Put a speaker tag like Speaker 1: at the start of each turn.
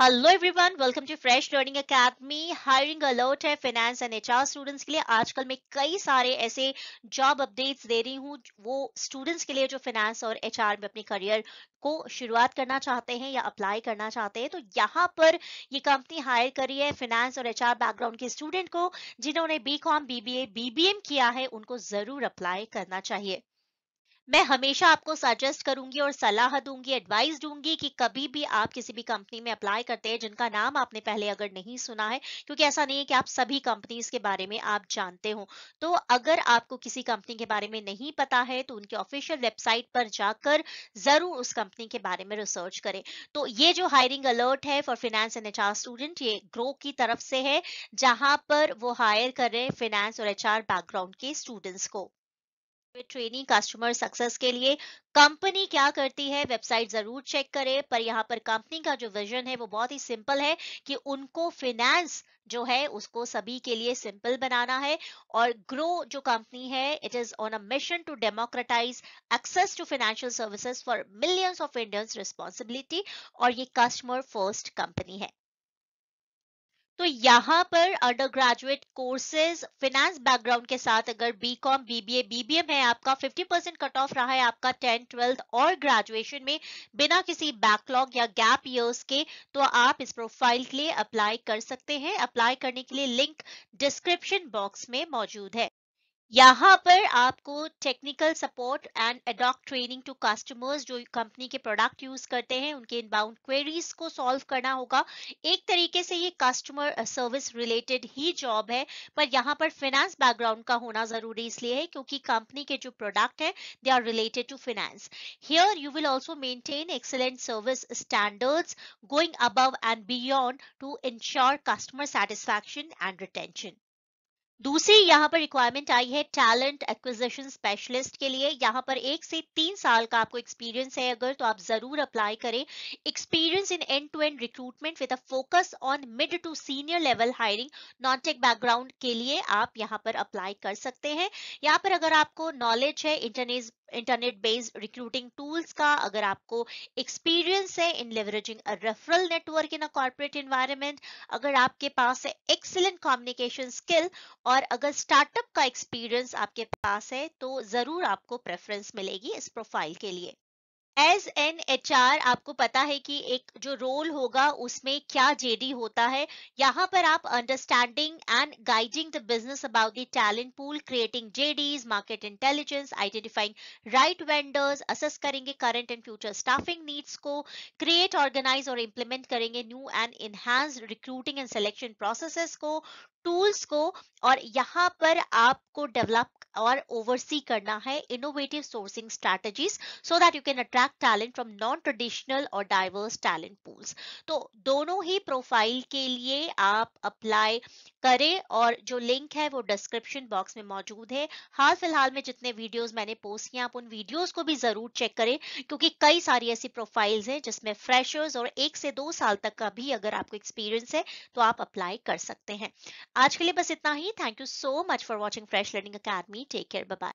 Speaker 1: hello everyone welcome to fresh learning academy hiring alert है finance and HR students के लिए आजकल मैं कई सारे ऐसे जॉब अपडेट्स दे रही हूँ वो स्टूडेंट्स के लिए जो फाइनेंस और एचआर में अपने करियर को शुरुआत करना चाहते हैं या अप्लाई करना चाहते हैं तो यहाँ पर ये कंपनी हायर करी है फाइनेंस और एच बैकग्राउंड के स्टूडेंट को जिन्होंने बी कॉम बीबीए बीबीएम किया है उनको जरूर अप्लाई करना चाहिए मैं हमेशा आपको सजेस्ट करूंगी और सलाह दूंगी एडवाइस दूंगी कि कभी भी आप किसी भी कंपनी में अप्लाई करते हैं जिनका नाम आपने पहले अगर नहीं सुना है क्योंकि ऐसा नहीं है कि आप सभी कंपनीज के बारे में आप जानते हो तो अगर आपको किसी कंपनी के बारे में नहीं पता है तो उनके ऑफिशियल वेबसाइट पर जाकर जरूर उस कंपनी के बारे में रिसर्च करें तो ये जो हायरिंग अलर्ट है for finance and H student ये ग्रो की तरफ से है जहां पर वो हायर कर रहे हैं फिनेंस और एच बैकग्राउंड के स्टूडेंट्स को ट्रेनी कस्टमर सक्सेस के लिए कंपनी क्या करती है वेबसाइट जरूर चेक करें पर यहाँ पर कंपनी का जो विजन है वो बहुत ही सिंपल है कि उनको फिनेंस जो है उसको सभी के लिए सिंपल बनाना है और ग्रो जो कंपनी है it is on a mission to democratise access to financial services for millions of Indians responsibility और ये कस्टमर फर्स्ट कंपनी है तो यहाँ पर undergraduate courses finance background के साथ अगर बी कॉम बीबीए बीबीएम है आपका 50 परसेंट कट ऑफ रहा है आपका टेंथ ट्वेल्थ और ग्रेजुएशन में बिना किसी बैकलॉग या गैप ईयर्स के तो आप इस प्रोफाइल के लिए अप्लाई कर सकते हैं अप्लाई करने के लिए लिंक डिस्क्रिप्शन बॉक्स में मौजूद है यहाँ पर आपको technical support and adopt training to customers जो कंपनी के प्रोडक्ट यूज करते हैं उनके इनबाउंड क्वेरीज को सॉल्व करना होगा एक तरीके से ये कस्टमर सर्विस रिलेटेड ही जॉब है पर यहाँ पर फिनेंस बैकग्राउंड का होना जरूरी इसलिए है क्योंकि कंपनी के जो प्रोडक्ट है they are related to finance here you will also maintain excellent service standards going above and beyond to ensure customer satisfaction and retention दूसरी यहाँ पर रिक्वायरमेंट आई है टैलेंट एक्विजिशन स्पेशलिस्ट के लिए यहाँ पर एक से तीन साल का आपको एक्सपीरियंस है अगर तो आप जरूर अप्लाई करें experience in end to end recruitment with a focus on mid to senior level hiring non tech background के लिए आप यहाँ पर अप्लाई कर सकते हैं यहाँ पर अगर आपको नॉलेज है internet internet based recruiting tools का अगर आपको एक्सपीरियंस है in leveraging a referral network in a corporate environment अगर आपके पास है एक्सिलेंट कम्युनिकेशन स्किल और अगर स्टार्टअप का एक्सपीरियंस आपके पास है तो जरूर आपको प्रेफरेंस मिलेगी इस प्रोफाइल के लिए एज एन एच आर आपको पता है कि एक जो रोल होगा उसमें क्या जेडी होता है यहाँ पर आप understanding and guiding the business about the talent pool creating JDs market intelligence identifying right vendors assess करेंगे current and future staffing needs को क्रिएट ऑर्गेनाइज और इम्प्लीमेंट करेंगे new and enhance recruiting and selection processes को tools को और यहाँ पर आपको डेवलप और ओवरसी करना है innovative sourcing strategies so that you can attract talent from non traditional और डाइवर्स टैलेंट पूल्स तो दोनों ही प्रोफाइल के लिए आप अप्लाई करें और जो लिंक है वो डिस्क्रिप्शन बॉक्स में मौजूद है हाल फिलहाल में जितने वीडियोस मैंने पोस्ट किए आप उन वीडियोस को भी जरूर चेक करें क्योंकि कई सारी ऐसी प्रोफाइल्स हैं जिसमें फ्रेशर्स और एक से दो साल तक का भी अगर आपको एक्सपीरियंस है तो आप अप्लाई कर सकते हैं आज के लिए बस इतना ही thank you so much for watching fresh learning academy take care bye